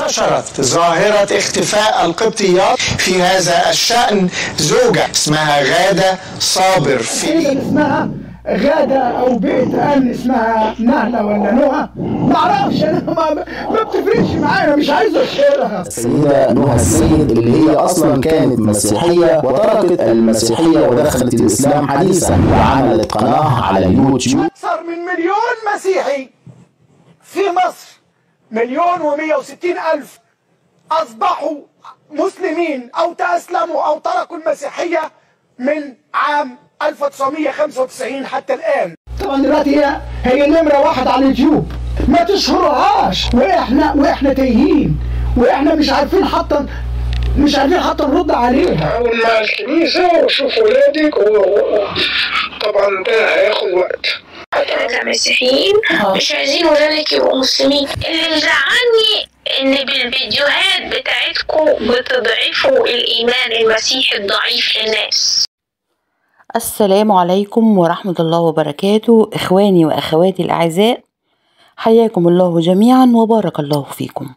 انتشرت ظاهرة اختفاء القبطيات في هذا الشأن زوجة اسمها غادة صابر في اسمها غادة أو بيت أمن اسمها نهلة ولا نهى معرفش أنا ما, ما بتفرقش معايا مش عايز أشيرها السيدة نهى السيد اللي هي أصلا كانت مسيحية وتركت المسيحية ودخلت الإسلام حديثا وعملت قناة على اليوتيوب أكثر من مليون مسيحي في مصر مليون ومية وستين ألف أصبحوا مسلمين أو تأسلموا أو تركوا المسيحية من عام 1995 حتى الآن طبعا دلوقتي هي هي نمرة واحد على اليوتيوب ما تشهرهاش وإحنا وإحنا تايهين وإحنا مش عارفين حتى مش عارفين حتى نرد عليها أول مع الكنيسة وشوف ولادك و... طبعا ده هياخد وقت ولادنا كمسيحيين آه. مش عايزين ولادك يبقوا مسلمين اللي مزعلني ان بالفيديوهات بتاعتكم بتضعفوا الايمان المسيحي الضعيف للناس السلام عليكم ورحمة الله وبركاته إخواني وأخواتي الأعزاء حياكم الله جميعا وبارك الله فيكم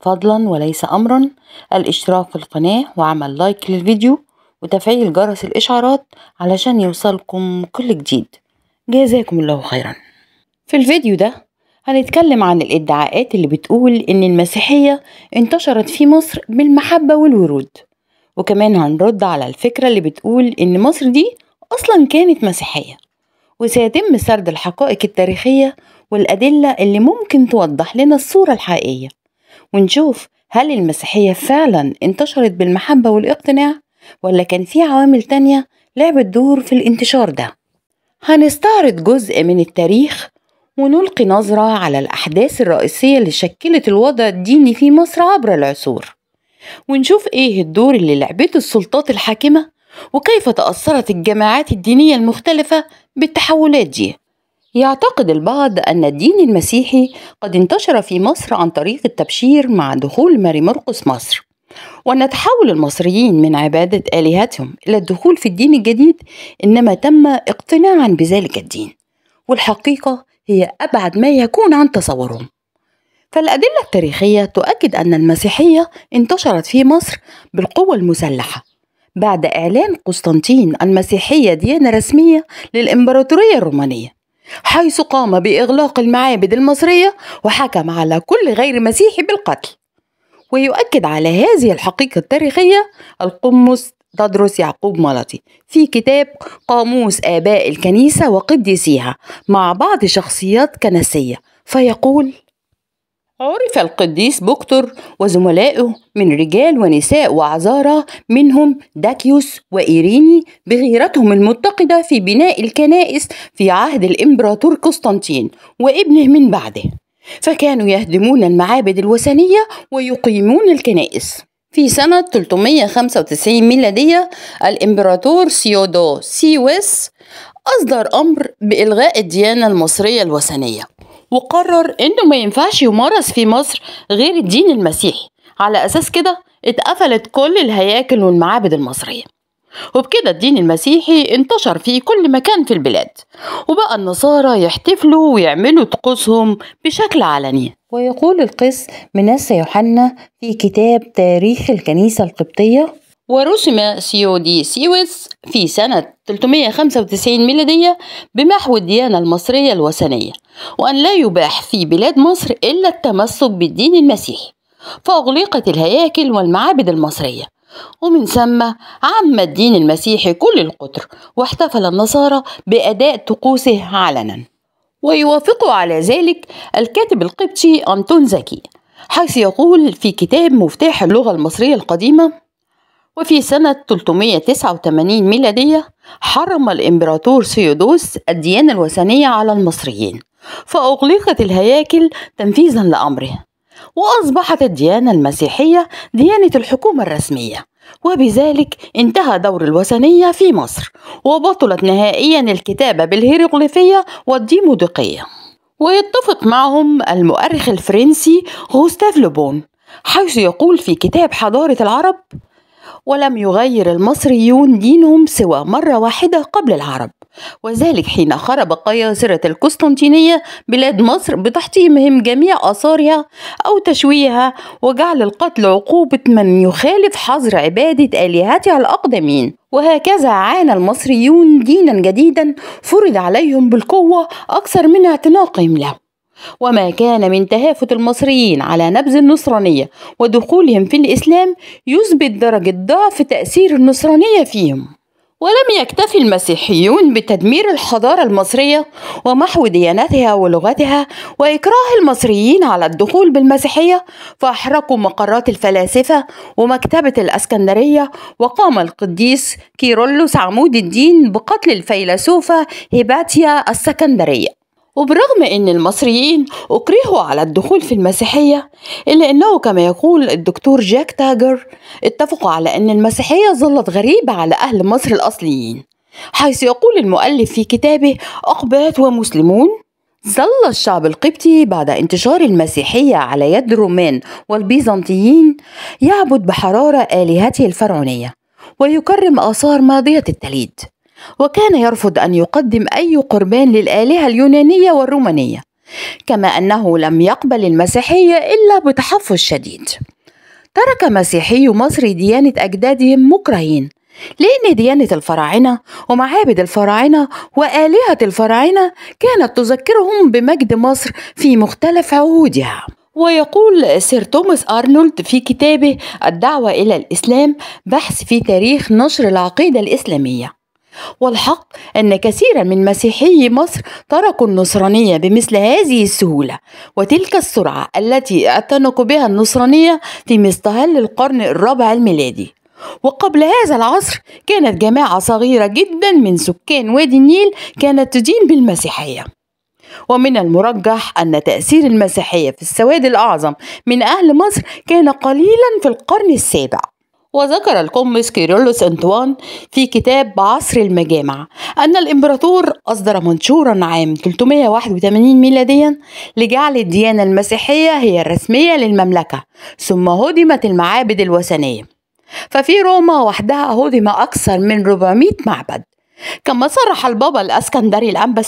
فضلا وليس أمرا الاشتراك في القناة وعمل لايك للفيديو وتفعيل جرس الإشعارات علشان يوصلكم كل جديد جزاكم الله خيرا في الفيديو ده هنتكلم عن الادعاءات اللي بتقول ان المسيحية انتشرت في مصر بالمحبة والورود وكمان هنرد على الفكرة اللي بتقول ان مصر دي اصلا كانت مسيحية وسيتم سرد الحقائق التاريخية والأدلة اللي ممكن توضح لنا الصورة الحقيقية ونشوف هل المسيحية فعلا انتشرت بالمحبة والاقتناع ولا كان في عوامل تانية لعبت دور في الانتشار ده هنستعرض جزء من التاريخ ونلقي نظرة على الأحداث الرئيسية اللي شكلت الوضع الديني في مصر عبر العصور ونشوف إيه الدور اللي لعبته السلطات الحاكمة وكيف تأثرت الجماعات الدينية المختلفة بالتحولات دي يعتقد البعض أن الدين المسيحي قد انتشر في مصر عن طريق التبشير مع دخول ماري مرقس مصر وأن تحول المصريين من عبادة آلهتهم إلى الدخول في الدين الجديد إنما تم اقتناعا بذلك الدين والحقيقة هي أبعد ما يكون عن تصورهم فالأدلة التاريخية تؤكد أن المسيحية انتشرت في مصر بالقوة المسلحة بعد إعلان قسطنطين المسيحية ديانة رسمية للإمبراطورية الرومانية حيث قام بإغلاق المعابد المصرية وحكم على كل غير مسيحي بالقتل ويؤكد على هذه الحقيقة التاريخية القمص تدرس يعقوب ملطي في كتاب قاموس آباء الكنيسة وقديسيها مع بعض شخصيات كنسية فيقول عرف القديس بكتور وزملائه من رجال ونساء وعذارى منهم داكيوس وإيريني بغيرتهم المتقدة في بناء الكنائس في عهد الإمبراطور قسطنطين وابنه من بعده فكانوا يهدمون المعابد الوثنية ويقيمون الكنائس في سنة 395 ميلادية الإمبراطور سيودو سيويس أصدر أمر بإلغاء الديانة المصرية الوثنية وقرر إنه ما ينفعش يمارس في مصر غير الدين المسيحي على أساس كده اتقفلت كل الهياكل والمعابد المصرية وبكده الدين المسيحي انتشر في كل مكان في البلاد وبقى النصارى يحتفلوا ويعملوا طقوسهم بشكل علني ويقول القس مناس يوحنا في كتاب تاريخ الكنيسة القبطية ورسم سيودي سيوس في سنة 395 ميلادية بمحو الديانة المصرية الوثنية وأن لا يباح في بلاد مصر إلا التمسك بالدين المسيحي فأغلقت الهياكل والمعابد المصرية ومن ثم عم الدين المسيحي كل القطر واحتفل النصارى بأداء طقوسه علنا ويوافق على ذلك الكاتب القبطي أنتون زكي حيث يقول في كتاب مفتاح اللغة المصرية القديمة وفي سنة 389 ميلادية حرم الإمبراطور سيودوس الديانة الوثنية على المصريين فأغلقت الهياكل تنفيذا لأمره وأصبحت الديانة المسيحية ديانة الحكومة الرسمية وبذلك انتهى دور الوثنية في مصر وبطلت نهائيا الكتابة بالهيروغليفية والديمودقية ويتفق معهم المؤرخ الفرنسي غوستاف لوبون حيث يقول في كتاب حضارة العرب ولم يغير المصريون دينهم سوى مرة واحدة قبل العرب وذلك حين خرب قياصرة القسطنطينية بلاد مصر بتحطيمهم جميع آثارها أو تشويهها وجعل القتل عقوبة من يخالف حظر عبادة آلهتها الأقدمين وهكذا عانى المصريون دينا جديدا فرض عليهم بالقوة أكثر من اعتناقهم له وما كان من تهافت المصريين على نبذ النصرانية ودخولهم في الإسلام يثبت درجة ضعف تأثير النصرانية فيهم ولم يكتفي المسيحيون بتدمير الحضارة المصرية ومحو دياناتها ولغتها وإكراه المصريين على الدخول بالمسيحية فأحرقوا مقرات الفلاسفة ومكتبة الأسكندرية وقام القديس كيرولوس عمود الدين بقتل الفيلسوفة هيباتيا السكندرية وبرغم أن المصريين أكرهوا على الدخول في المسيحية إلا أنه كما يقول الدكتور جاك تاجر اتفقوا على أن المسيحية ظلت غريبة على أهل مصر الأصليين حيث يقول المؤلف في كتابه أقباط ومسلمون ظل الشعب القبطي بعد انتشار المسيحية على يد الرومان والبيزنطيين يعبد بحرارة آلهته الفرعونية ويكرم آثار ماضية التليد وكان يرفض أن يقدم أي قربان للآلهة اليونانية والرومانية كما أنه لم يقبل المسيحية إلا بتحفظ شديد ترك مسيحي مصر ديانة أجدادهم مكرهين لأن ديانة الفراعنة ومعابد الفراعنة وآلهة الفراعنة كانت تذكرهم بمجد مصر في مختلف عهودها ويقول سير توماس أرنولد في كتابه الدعوة إلى الإسلام بحث في تاريخ نشر العقيدة الإسلامية والحق أن كثيرا من مسيحي مصر تركوا النصرانية بمثل هذه السهولة وتلك السرعة التي اعتنق بها النصرانية في مستهل القرن الرابع الميلادي وقبل هذا العصر كانت جماعة صغيرة جدا من سكان وادي النيل كانت تدين بالمسيحية ومن المرجح أن تأثير المسيحية في السواد الأعظم من أهل مصر كان قليلا في القرن السابع وذكر القمص كيرولوس أنطوان في كتاب عصر المجامع أن الإمبراطور أصدر منشورا عام 381 ميلاديا لجعل الديانة المسيحية هي الرسمية للمملكة ثم هدمت المعابد الوثنية ففي روما وحدها هدم أكثر من 400 معبد كما صرح البابا الأسكندري الأنبا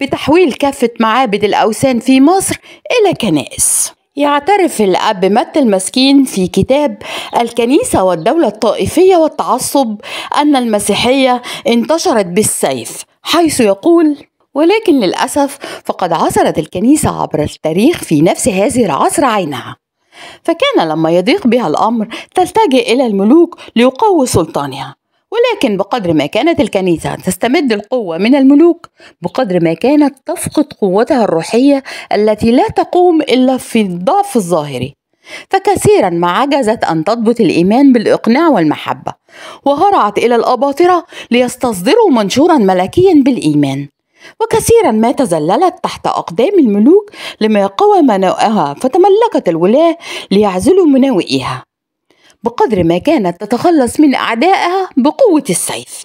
بتحويل كافة معابد الأوثان في مصر إلى كنائس يعترف الأب متى المسكين في كتاب الكنيسة والدولة الطائفية والتعصب أن المسيحية انتشرت بالسيف حيث يقول ولكن للأسف فقد عثرت الكنيسة عبر التاريخ في نفس هذه العصر عينها فكان لما يضيق بها الأمر تلتجئ إلى الملوك ليقووا سلطانها ولكن بقدر ما كانت الكنيسة تستمد القوة من الملوك بقدر ما كانت تفقد قوتها الروحية التي لا تقوم إلا في الضعف الظاهري فكثيرا ما عجزت أن تضبط الإيمان بالإقناع والمحبة وهرعت إلى الأباطرة ليستصدروا منشورا ملكيا بالإيمان وكثيرا ما تزللت تحت أقدام الملوك لما قوى مناؤها فتملكت الولاة ليعزلوا مناوئها بقدر ما كانت تتخلص من أعدائها بقوة السيف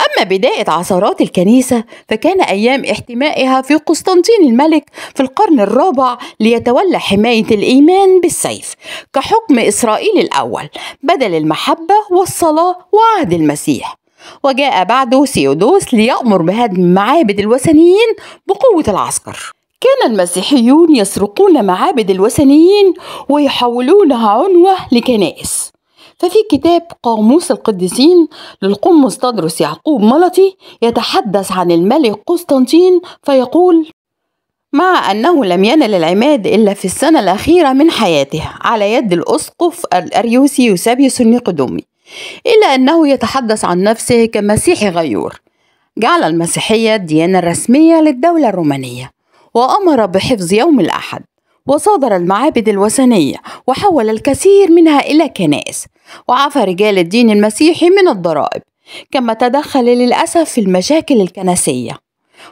أما بداية عثرات الكنيسة فكان أيام احتمائها في قسطنطين الملك في القرن الرابع ليتولى حماية الإيمان بالسيف كحكم إسرائيل الأول بدل المحبة والصلاة وعهد المسيح وجاء بعده سيودوس ليأمر بهدم معابد الوثنيين بقوة العسكر كان المسيحيون يسرقون معابد الوثنيين ويحولونها عنوة لكنائس ففي كتاب قاموس القديسين للقمص تدرس يعقوب ملطي يتحدث عن الملك قسطنطين فيقول مع أنه لم ينل العماد إلا في السنة الأخيرة من حياته على يد الأسقف الأريوسي يوسابيوس النيقدومي إلا أنه يتحدث عن نفسه كمسيحي غيور جعل المسيحية الديانة الرسمية للدولة الرومانية وأمر بحفظ يوم الأحد وصادر المعابد الوثنية وحول الكثير منها إلى كنائس وعفى رجال الدين المسيحي من الضرائب كما تدخل للأسف في المشاكل الكنسية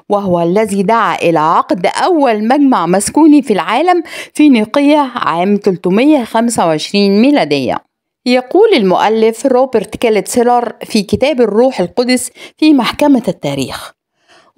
وهو الذي دعا إلى عقد أول مجمع مسكوني في العالم في نيقية عام 325 ميلادية يقول المؤلف روبرت كاليتسيلر في كتاب الروح القدس في محكمة التاريخ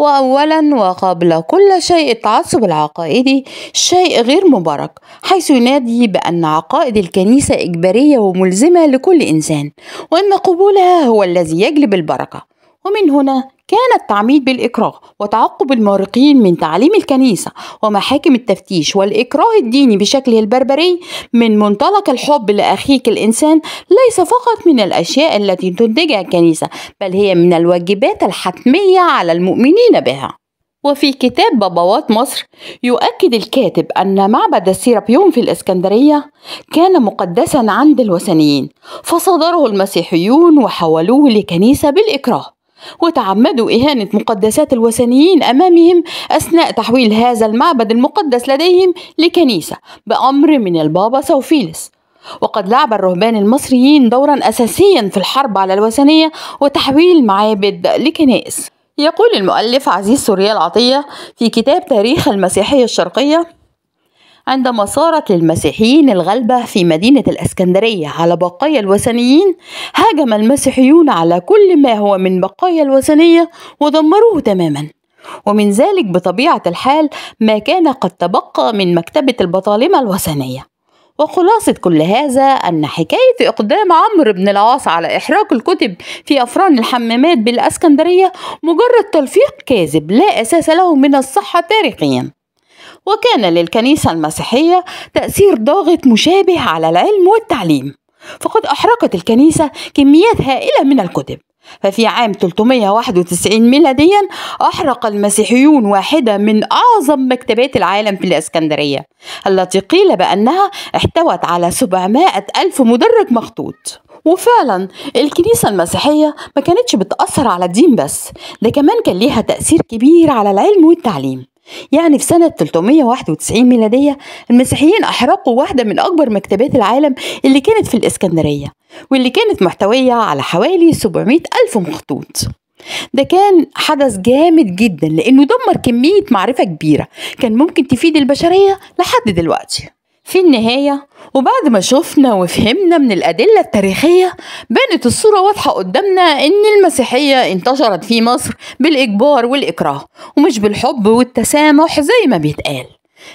وأولا وقبل كل شيء التعصب العقائدي شيء غير مبارك حيث ينادي بأن عقائد الكنيسة إجبارية وملزمة لكل إنسان وأن قبولها هو الذي يجلب البركة ومن هنا كان التعميد بالإكراه وتعقب المارقين من تعليم الكنيسة ومحاكم التفتيش والإكراه الديني بشكله البربري من منطلق الحب لأخيك الإنسان ليس فقط من الأشياء التي تنتجها الكنيسة بل هي من الواجبات الحتمية على المؤمنين بها وفي كتاب بابوات مصر يؤكد الكاتب أن معبد السيرابيوم في الإسكندرية كان مقدسا عند الوثنيين فصادره المسيحيون وحولوه لكنيسة بالإكراه وتعمدوا إهانة مقدسات الوثنيين أمامهم أثناء تحويل هذا المعبد المقدس لديهم لكنيسة بأمر من البابا سوفيلس وقد لعب الرهبان المصريين دورا أساسيا في الحرب على الوثنية وتحويل معابد لكنائس يقول المؤلف عزيز سوريا العطية في كتاب تاريخ المسيحية الشرقية عندما صارت للمسيحيين الغلبة في مدينة الإسكندرية على بقايا الوثنيين هاجم المسيحيون على كل ما هو من بقايا الوثنية ودمروه تماما ومن ذلك بطبيعة الحال ما كان قد تبقى من مكتبة البطالمة الوثنية وخلاصة كل هذا أن حكاية إقدام عمرو بن العاص على إحراق الكتب في أفران الحمامات بالأسكندرية مجرد تلفيق كاذب لا أساس له من الصحة تاريخيا وكان للكنيسة المسيحية تأثير ضاغط مشابه على العلم والتعليم فقد أحرقت الكنيسة كميات هائلة من الكتب ففي عام 391 ميلاديا أحرق المسيحيون واحدة من أعظم مكتبات العالم في الإسكندرية التي قيل بأنها احتوت على 700 ألف مدرج مخطوط وفعلا الكنيسة المسيحية ما كانتش بتأثر على الدين بس ده كمان كان ليها تأثير كبير على العلم والتعليم يعني في سنة 391 ميلادية المسيحيين أحرقوا واحدة من أكبر مكتبات العالم اللي كانت في الإسكندرية واللي كانت محتوية على حوالي 700 ألف مخطوط ده كان حدث جامد جدا لأنه دمر كمية معرفة كبيرة كان ممكن تفيد البشرية لحد دلوقتي في النهاية وبعد ما شفنا وفهمنا من الأدلة التاريخية بانت الصورة واضحة قدامنا إن المسيحية انتشرت في مصر بالإجبار والإكراه ومش بالحب والتسامح زي ما بيتقال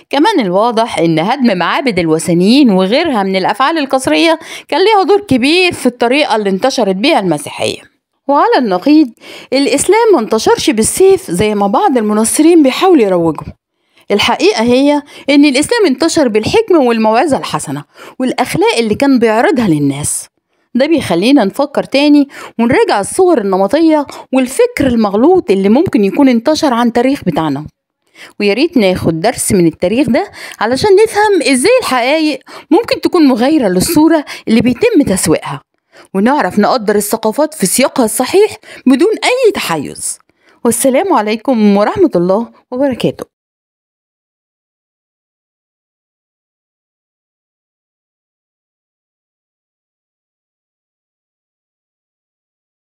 كمان الواضح إن هدم معابد الوثنيين وغيرها من الأفعال القسرية كان ليها دور كبير في الطريقة اللي انتشرت بيها المسيحية وعلى النقيض الإسلام ما انتشرش بالسيف زي ما بعض المنصرين بيحاولوا يروجوا الحقيقة هي إن الإسلام انتشر بالحكمة والموعظة الحسنة والأخلاق اللي كان بيعرضها للناس ده بيخلينا نفكر تاني ونراجع الصور النمطية والفكر المغلوط اللي ممكن يكون انتشر عن تاريخ بتاعنا وياريت ناخد درس من التاريخ ده علشان نفهم ازاي الحقائق ممكن تكون مغايرة للصورة اللي بيتم تسويقها ونعرف نقدر الثقافات في سياقها الصحيح بدون أي تحيز والسلام عليكم ورحمة الله وبركاته